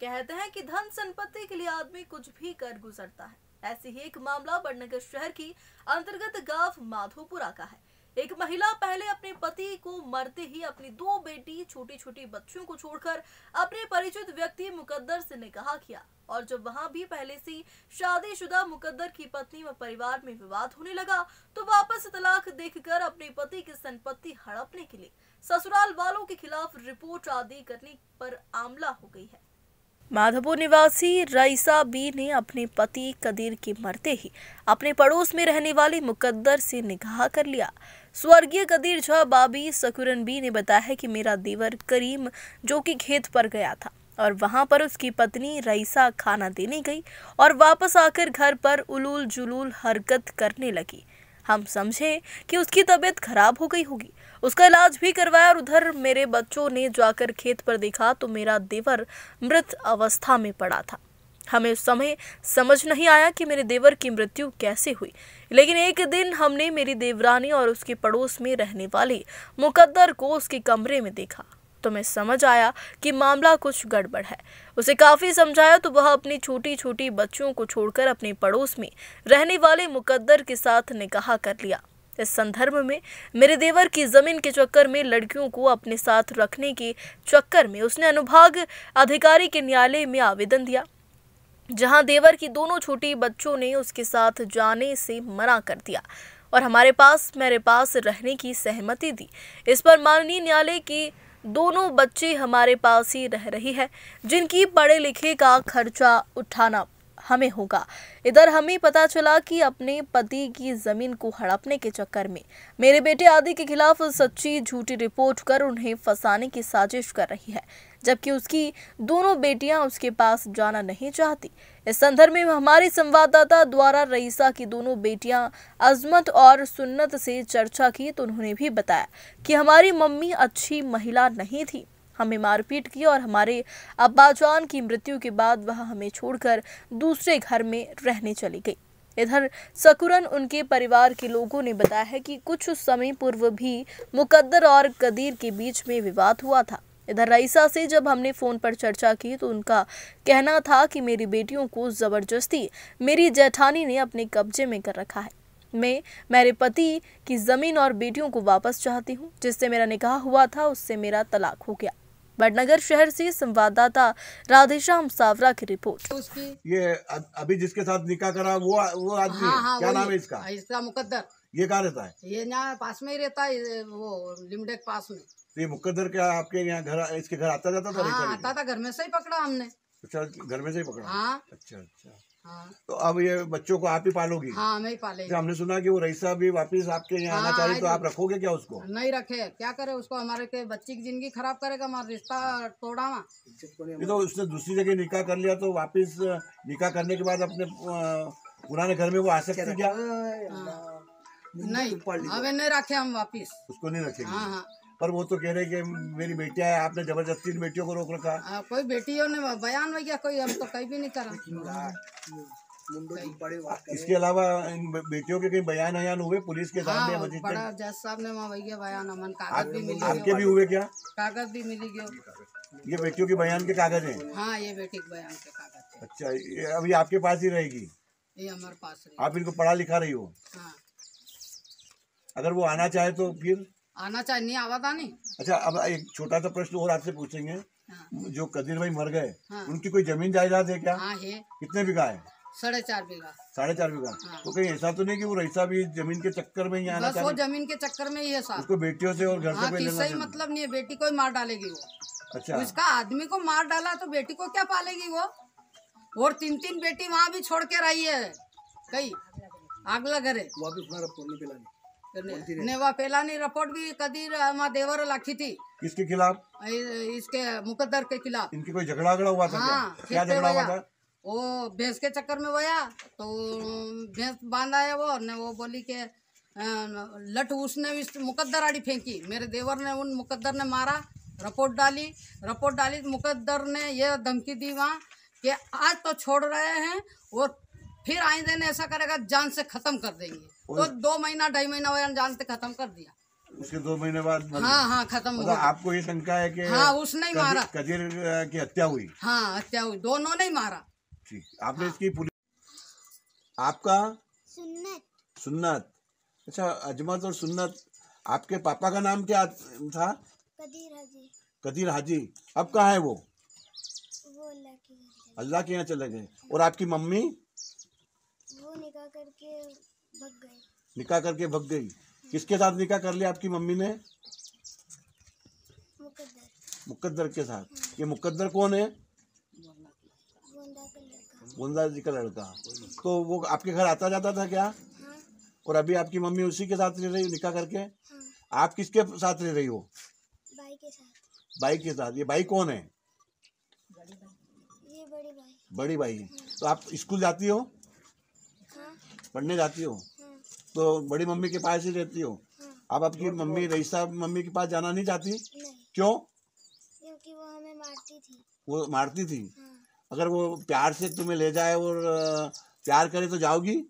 कहते हैं कि धन संपत्ति के लिए आदमी कुछ भी कर गुजरता है ऐसी ही एक मामला बड़नगर शहर की अंतर्गत गांव माधोपुरा का है एक महिला पहले अपने पति को मरते ही अपनी दो बेटी छोटी छोटी बच्चियों को छोड़कर अपने परिचित व्यक्ति मुकद्दर से निकाह किया और जब वहां भी पहले से शादीशुदा मुकद्दर की पत्नी व परिवार में विवाद होने लगा तो वापस तलाक देखकर अपने पति की संपत्ति हड़पने के लिए ससुराल वालों के खिलाफ रिपोर्ट आदि करने पर आमला हो गई है माधोपुर निवासी रईसा बी ने अपने पति कदीर के मरते ही अपने पड़ोस में रहने वाली मुकद्दर से निगाह कर लिया स्वर्गीय कदीर झा बाबी सकुरन बी ने बताया कि मेरा देवर करीम जो कि खेत पर गया था और वहां पर उसकी पत्नी रईसा खाना देने गई और वापस आकर घर पर उलूल जुलूल हरकत करने लगी हम समझे कि उसकी तबीयत खराब हो गई होगी उसका इलाज भी करवाया और उधर मेरे बच्चों ने जाकर खेत पर देखा तो मेरा देवर मृत अवस्था में पड़ा था हमें उस समय समझ नहीं आया कि मेरे देवर की मृत्यु कैसे हुई लेकिन एक दिन हमने मेरी देवरानी और उसके पड़ोस में रहने वाले मुकद्दर को उसके कमरे में देखा तो मैं समझ आया कि मामला कुछ गड़बड़ है उसे काफ़ी समझाया तो वह अपनी छोटी छोटी बच्चियों को छोड़कर अपने पड़ोस में रहने वाले मुकद्दर के साथ निकाह कर लिया इस संदर्भ में मेरे देवर की जमीन के चक्कर में लड़कियों को अपने साथ रखने के चक्कर में उसने अनुभाग अधिकारी के न्यायालय में आवेदन दिया जहां देवर की दोनों छोटी बच्चों ने उसके साथ जाने से मना कर दिया और हमारे पास मेरे पास रहने की सहमति दी इस पर माननीय न्यायालय की दोनों बच्ची हमारे पास ही रह रही है जिनकी पढ़े लिखे का खर्चा उठाना हमें होगा इधर हमें पता चला कि अपने पति की जमीन को हड़पने के चक्कर में मेरे बेटे आदि के खिलाफ सच्ची झूठी रिपोर्ट कर उन्हें फंसाने की साजिश कर रही है जबकि उसकी दोनों बेटियां उसके पास जाना नहीं चाहती इस संदर्भ में हमारे संवाददाता द्वारा रईसा की दोनों बेटियां अजमत और सुन्नत से चर्चा की तो उन्होंने भी बताया कि हमारी मम्मी अच्छी महिला नहीं थी हमें मारपीट की और हमारे अब्बाजान की मृत्यु के बाद वह हमें छोड़कर दूसरे घर में रहने चली गई इधर सकुरन उनके परिवार के लोगों ने बताया है कि कुछ समय पूर्व भी मुकद्दर और कदीर के बीच में विवाद हुआ था इधर रईसा से जब हमने फ़ोन पर चर्चा की तो उनका कहना था कि मेरी बेटियों को ज़बरदस्ती मेरी जैठानी ने अपने कब्जे में कर रखा है मैं मेरे पति की ज़मीन और बेटियों को वापस चाहती हूँ जिससे मेरा निकाह हुआ था उससे मेरा तलाक हो गया बटनगर शहर से संवाददाता राधेश्याम सावरा की रिपोर्ट ये अभी जिसके साथ निकाह करा वो वो हाँ, आदमी हाँ, हाँ, क्या नाम है इसका इसका मुकद्दर ये कहाँ रहता है ये यहाँ पास में ही रहता है वो लिमडेक पास में तो ये मुकद्दर क्या आपके यहाँ घर इसके घर आता जाता था हाँ, आता था घर में से ही पकड़ा हमने अच्छा घर में से ही पकड़ा हाँ अच्छा अच्छा हाँ तो अब ये बच्चों को आप ही पालोगी हाँ मैं पाले हमने सुना कि वो रईसा भी वापस आपके यहाँ आना हाँ, चाहिए तो आप तो रखोगे क्या उसको नहीं रखे क्या करे उसको हमारे के बच्ची की जिंदगी खराब करेगा हमारा रिश्ता तोड़ा वहाँ तो उसने दूसरी जगह निकाह कर लिया तो वापस निकाह करने के बाद अपने पुराने घर में वो आ सकते क्या हाँ। नहीं तो अब नहीं रखे हम वापिस उसको नहीं रखेंगे हाँ हाँ पर वो तो कह रहे कि मेरी बेटियां है आपने जबरदस्ती इन बेटियों को रोक रखा आ, हाँ, कोई बेटियों ने बयान हो गया कोई हम तो कहीं भी नहीं करा इसके अलावा इन बेटियों के कहीं बयान बयान हुए पुलिस के सामने हाँ, बड़ा जज साहब ने वहाँ भैया बयान अमन कागज भी मिली आपके भी हुए क्या कागज भी मिली गये ये बेटियों के बयान के कागज है हाँ ये बेटी के बयान के कागज अच्छा अभी आपके पास ही रहेगी ये हमारे पास आप इनको पढ़ा लिखा रही हो हाँ। अगर वो आना चाहे तो फिर आना चाहिए आवाज आनी अच्छा अब एक छोटा सा प्रश्न और आपसे पूछेंगे हाँ। जो कदीर भाई मर गए हाँ। उनकी कोई जमीन जायदाद है क्या हाँ है कितने बीघा है साढ़े चार बीघा साढ़े चार बीघा हाँ। तो कहीं ऐसा तो नहीं कि वो रईसा भी जमीन के चक्कर में ही आना बस वो जमीन के चक्कर में ही है उसको बेटियों से और घर हाँ, से सही मतलब नहीं है बेटी को ही मार डालेगी वो अच्छा उसका आदमी को मार डाला तो बेटी को क्या पालेगी वो और तीन तीन बेटी वहाँ भी छोड़ के रही है कई आग लग रहे नेवा फैलानी रिपोर्ट भी कदीर माँ देवर लाखी थी किसके खिलाफ इसके मुकद्दर के खिलाफ इनकी कोई झगड़ा हाँ, झगड़ा हुआ था हाँ, क्या झगड़ा हुआ था वो भैंस के चक्कर में वया तो भैंस बांधा है वो ने वो बोली के लट उसने भी मुकद्दर आड़ी फेंकी मेरे देवर ने उन मुकद्दर ने मारा रिपोर्ट डाली रिपोर्ट डाली मुकद्दर ने यह धमकी दी वहाँ कि आज तो छोड़ रहे हैं और फिर आई दिन ऐसा करेगा जान से ख़त्म कर देंगे तो दो महीना ढाई महीना वो अनजान से खत्म कर दिया उसके दो महीने बाद हाँ हाँ मतलब खत्म मतलब हुआ आपको ये शंका है कि हाँ उसने ही मारा कदीर की हत्या हुई हाँ हत्या हुई दोनों ने ही मारा ठीक आपने हाँ। इसकी पुलिस आपका सुन्नत सुन्नत अच्छा अजमत और सुन्नत आपके पापा का नाम क्या था कदीर हाजी कदीर हाजी अब कहा है वो वो अल्लाह के यहाँ चले गए और आपकी मम्मी वो निकाह करके निकाह करके भग गई किसके साथ निकाह कर लिया आपकी मम्मी ने मुकद्दर के साथ ये मुकद्दर कौन है गोंदा जी का लड़का तो वो आपके घर आता जाता था क्या हाँ। और अभी आपकी मम्मी उसी के साथ रह रही निकाह करके हाँ। आप किसके साथ रह रही हो भाई के साथ भाई के साथ ये भाई कौन है बड़ी भाई बड़ी भाई हाँ। तो आप स्कूल जाती हो पढ़ने जाती हो तो बड़ी मम्मी के पास ही रहती हो आप आपकी मम्मी रईसा मम्मी के पास जाना नहीं चाहती क्यों क्योंकि वो हमें मारती थी वो मारती थी हाँ। अगर वो प्यार से तुम्हें ले जाए और प्यार करे तो जाओगी